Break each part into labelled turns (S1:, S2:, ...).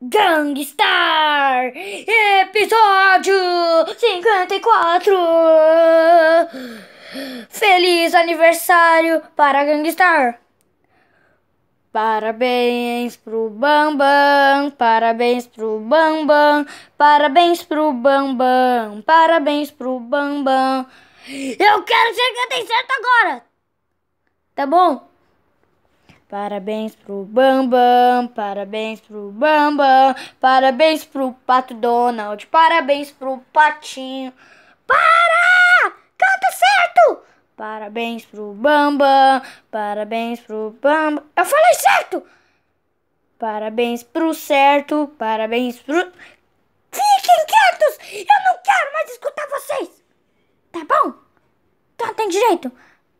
S1: Gangstar Episódio 54 Feliz aniversário para Gangstar Parabéns pro Bambam, parabéns pro Bambam, parabéns pro Bambam, parabéns pro Bambam. Eu quero ser tenho certo agora! Tá bom? Parabéns pro Bambam, parabéns pro Bambam, parabéns pro Pato Donald, parabéns pro Patinho. Para! Canta certo! Parabéns pro Bambam, parabéns pro Bambam. Eu falei certo! Parabéns pro certo, parabéns pro. Fiquem quietos! Eu não quero mais escutar vocês! Tá bom? Então tem direito.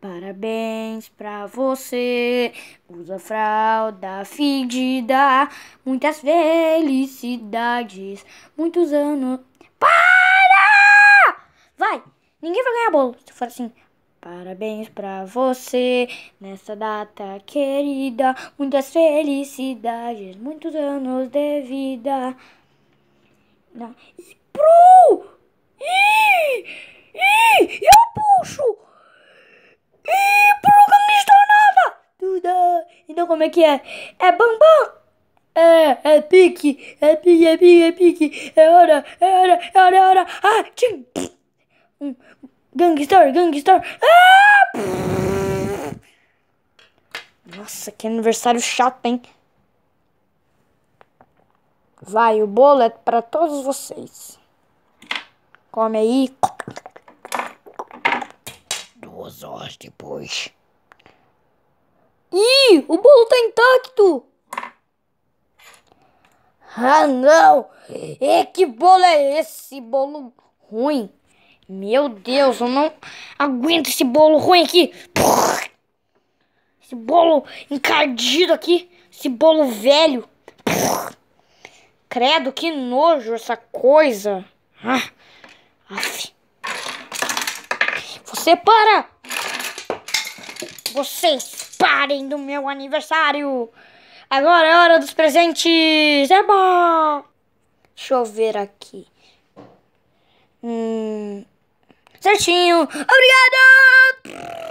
S1: Parabéns pra você, usa fralda fedida, muitas felicidades, muitos anos. Para! Vai! Ninguém vai ganhar bolo se for assim. Parabéns pra você nessa data querida, muitas felicidades, muitos anos de vida. Não. E pro como é que é? É bambam! É, é pique, é pique, é pique, é pique, é hora, é hora, é hora, é hora, ah, tchim! Um, gangster, gangster, ah! Nossa, que aniversário chato, hein? Vai, o bolo é pra todos vocês. Come aí. Duas horas depois. Ih, o bolo tá intacto! Ah, não! E é, que bolo é esse? Bolo ruim! Meu Deus, eu não aguento esse bolo ruim aqui! Esse bolo encardido aqui! Esse bolo velho! Credo, que nojo essa coisa! Ah, Você para! Vocês! participaren do meu aniversário. Agora é hora dos presentes. É bom. Deixa eu ver aqui. Hum. Certinho. Obrigado!